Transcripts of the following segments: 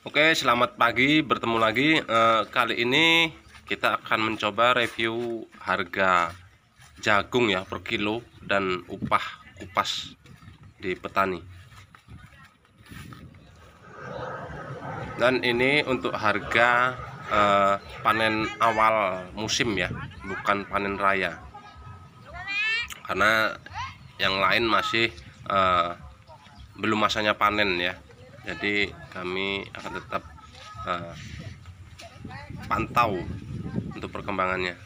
Oke, selamat pagi, bertemu lagi. Eh, kali ini kita akan mencoba review harga jagung ya per kilo dan upah kupas di petani. Dan ini untuk harga eh, panen awal musim ya, bukan panen raya. Karena yang lain masih eh, belum masanya panen ya jadi kami akan tetap uh, pantau untuk perkembangannya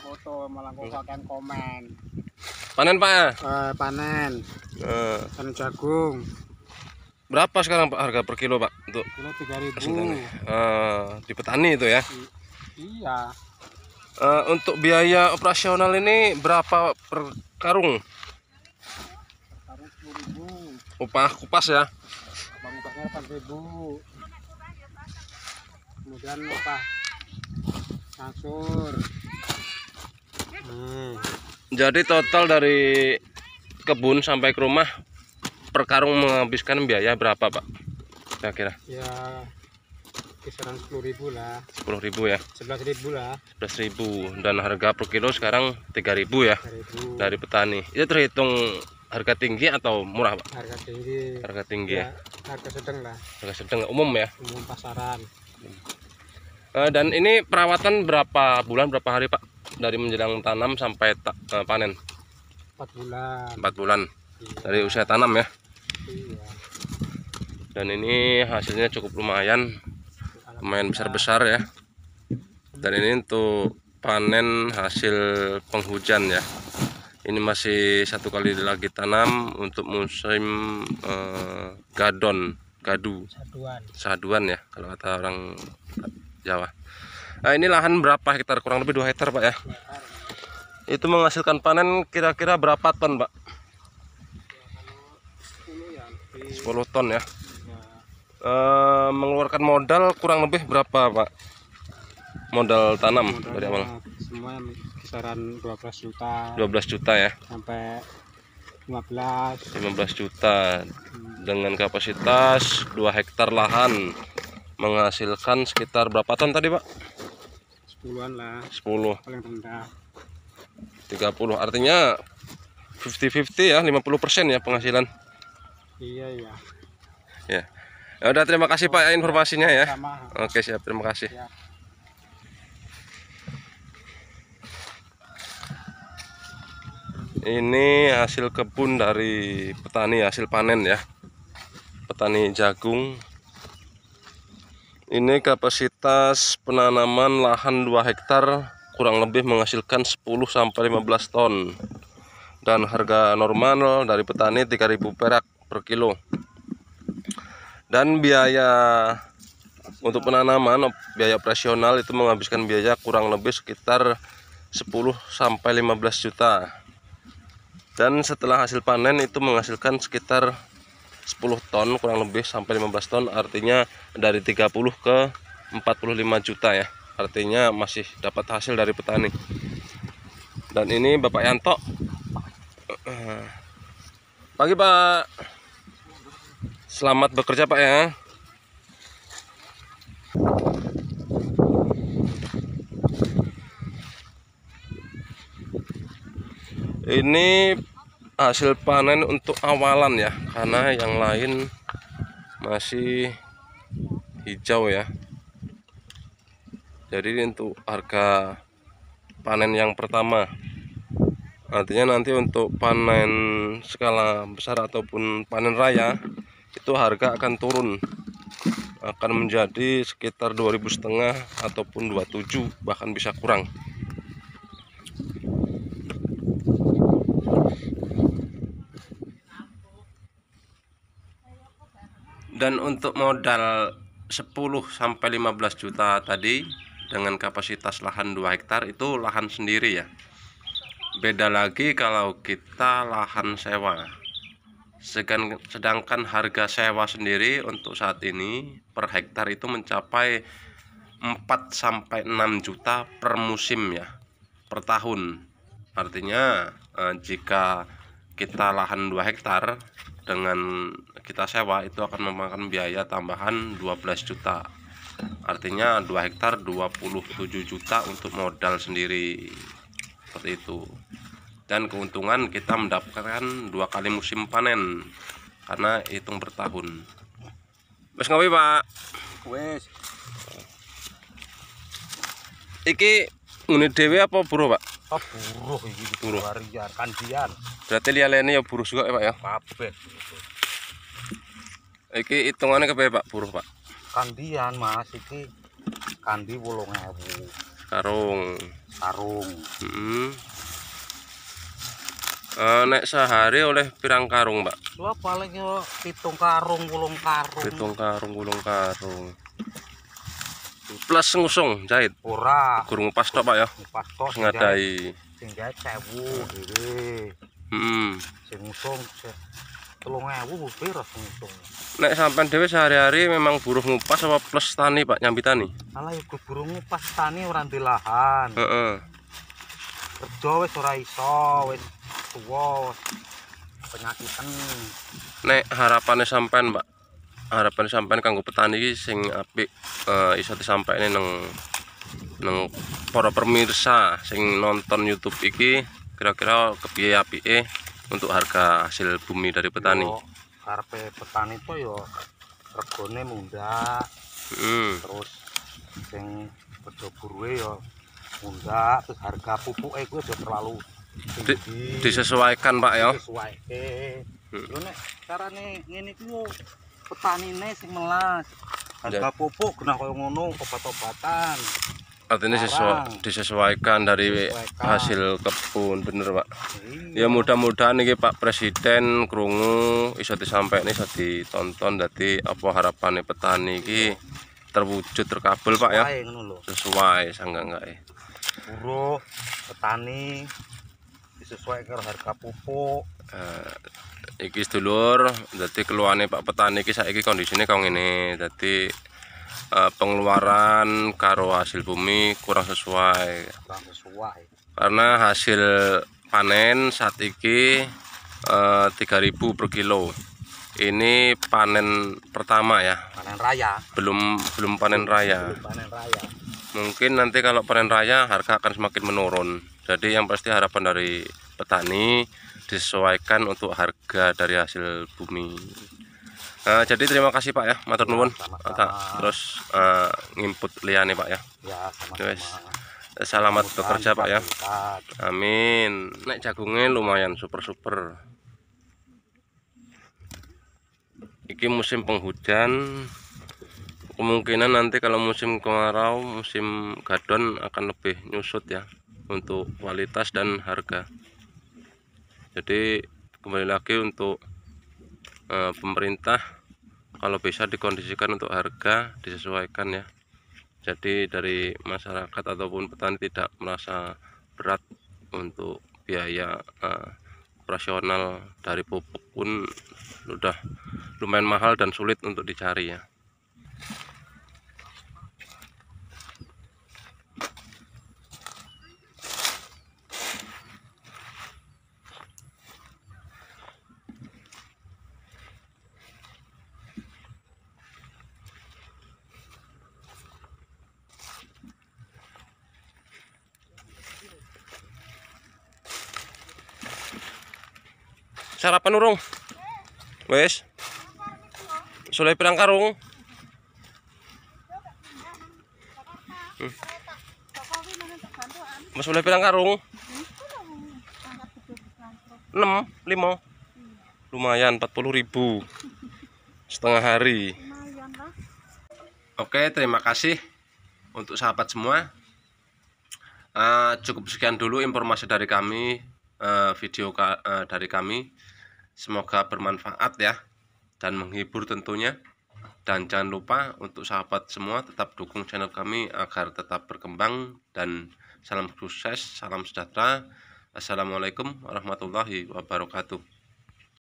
foto malah komen panen pak uh, panen uh. panen jagung berapa sekarang pak harga per kilo pak untuk kilo tiga ribu uh, di petani itu ya I iya uh, untuk biaya operasional ini berapa per karung upah kupas ya upah kupasnya 8000 kemudian upah kasur hmm. jadi total dari kebun sampai ke rumah per karung menghabiskan biaya berapa pak kira-kira ya kisaran ribu lah Sepuluh ribu ya Sebelas ribu lah Sebelas ribu dan harga per kilo sekarang tiga ribu ya 3 dari petani itu ya terhitung harga tinggi atau murah pak? Harga tinggi. Harga tinggi ya. ya harga sedang lah. Harga sedang umum ya. Umum pasaran. Uh, dan ini perawatan berapa bulan berapa hari pak dari menjelang tanam sampai ta eh, panen? Empat bulan. Empat bulan iya. dari usia tanam ya. Iya. Dan ini hasilnya cukup lumayan, lumayan besar besar ya. Dan ini untuk panen hasil penghujan ya ini masih satu kali lagi tanam untuk musim uh, gadon gadu saduan. saduan ya kalau kata orang Jawa nah ini lahan berapa hektar kurang lebih dua hektar Pak ya itu menghasilkan panen kira-kira berapa ton Pak 10 ton ya Uh, mengeluarkan modal kurang lebih berapa Pak modal tanam modal dari awal semua kisaran 12 juta 12 juta ya sampai 15 15 juta hmm. dengan kapasitas 2 hektar lahan menghasilkan sekitar berapa ton tadi Pak? 10-an lah 10 paling rendah 30 artinya 50-50 ya 50% ya penghasilan iya iya ya Yaudah, terima kasih Pak ya informasinya ya Sama. oke siap terima kasih ya. ini hasil kebun dari petani hasil panen ya petani jagung ini kapasitas penanaman lahan 2 hektar kurang lebih menghasilkan 10 sampai 15 ton dan harga normal dari petani 3000 perak per kilo dan biaya untuk penanaman biaya operasional itu menghabiskan biaya kurang lebih sekitar 10 sampai 15 juta dan setelah hasil panen itu menghasilkan sekitar 10 ton kurang lebih sampai 15 ton artinya dari 30 ke 45 juta ya artinya masih dapat hasil dari petani dan ini Bapak Yanto pagi Pak selamat bekerja Pak ya ini hasil panen untuk awalan ya karena yang lain masih hijau ya jadi untuk harga panen yang pertama artinya nanti untuk panen skala besar ataupun panen raya itu harga akan turun akan menjadi sekitar 2000 setengah ataupun 27 bahkan bisa kurang dan untuk modal 10 sampai 15 juta tadi dengan kapasitas lahan 2 hektar itu lahan sendiri ya beda lagi kalau kita lahan sewa sedangkan harga sewa sendiri untuk saat ini per hektar itu mencapai 4 sampai 6 juta per musim ya per tahun artinya eh, jika kita lahan 2 hektar dengan kita sewa itu akan memakan biaya tambahan 12 juta artinya 2 hektar 27 juta untuk modal sendiri seperti itu dan keuntungan kita mendapatkan dua kali musim panen karena hitung bertahun tahun ngopi pak wes iki unit apa buruh pak Oh, buruh ini gitu. buruh Warian, kandian berarti lihat ini ya buruh juga ya pak ya kabeh ini hitungannya kabeh pak buruh pak kandian mas ini kandi bolong karung karung sarung hmm. Eh, nek sehari oleh pirang karung pak lo paling yo pitung karung bolong karung pitung karung bolong karung plus ngusung jahit ora gurung pas tok Pak ya pas tok ngadai sing jahit sewu dhewe hmm sing ngusung telung ewu piro ngusung nek sampean dhewe sehari-hari memang buruh ngupas apa plus tani Pak nyambi tani alah ya buruh ngupas tani ora di lahan heeh kerja wis ora iso wis tuwa penyakitan nek harapannya sampean Pak harapan sampean kanggo petani iki sing apik uh, iso disampaikne nang nang para pemirsa sing nonton YouTube iki kira-kira kepiye apike untuk harga hasil bumi dari petani. Karepe petani to ya regone mundhak. Hmm. Terus sing bedo buruhe ya mundhak, terus harga pupuke kuwi aja terlalu disesuaikan, Pak ya. Disesuaike. Hmm. Yo nek carane ngene kuwi petani sing melas harga pupuk kena kau ngono obat-obatan artinya disesuaikan dari hasil kebun bener pak ya mudah-mudahan ini pak presiden kerungu bisa disampaikan bisa ditonton jadi apa harapannya petani ini terwujud terkabul pak ya sesuai sanggak enggak ya eh? buruh petani disesuaikan harga pupuk Eh, iki sedulur jadi keluarnya Pak Petani iki kondisinya kondisine kau jadi jadi uh, eh, pengeluaran karo hasil bumi kurang sesuai kurang sesuai karena hasil panen saat iki uh, eh, 3000 per kilo ini panen pertama ya panen raya belum belum panen raya belum panen raya mungkin nanti kalau panen raya harga akan semakin menurun jadi yang pasti harapan dari petani disesuaikan untuk harga dari hasil bumi Nah, jadi terima kasih Pak ya, matur iya, nuwun. Terus uh, nginput liane Pak ya. Ya, sama-sama. Selamat Mudah bekerja Pak ya. Amin. Nek jagungnya lumayan super-super. Iki musim penghujan. Kemungkinan nanti kalau musim kemarau, musim gadon akan lebih nyusut ya untuk kualitas dan harga jadi kembali lagi untuk e, pemerintah kalau bisa dikondisikan untuk harga disesuaikan ya jadi dari masyarakat ataupun petani tidak merasa berat untuk biaya e, operasional dari pupuk pun sudah lumayan mahal dan sulit untuk dicari ya sarapan urung, Wes. sulai pirang karung, Hmm. Mas pirang karung, 6, 5. Lumayan 40.000. Setengah hari. Oke, terima kasih untuk sahabat semua. Uh, cukup sekian dulu informasi dari kami Eh, video eh, dari kami semoga bermanfaat ya dan menghibur tentunya dan jangan lupa untuk sahabat semua tetap dukung channel kami agar tetap berkembang dan salam sukses salam sejahtera assalamualaikum warahmatullahi wabarakatuh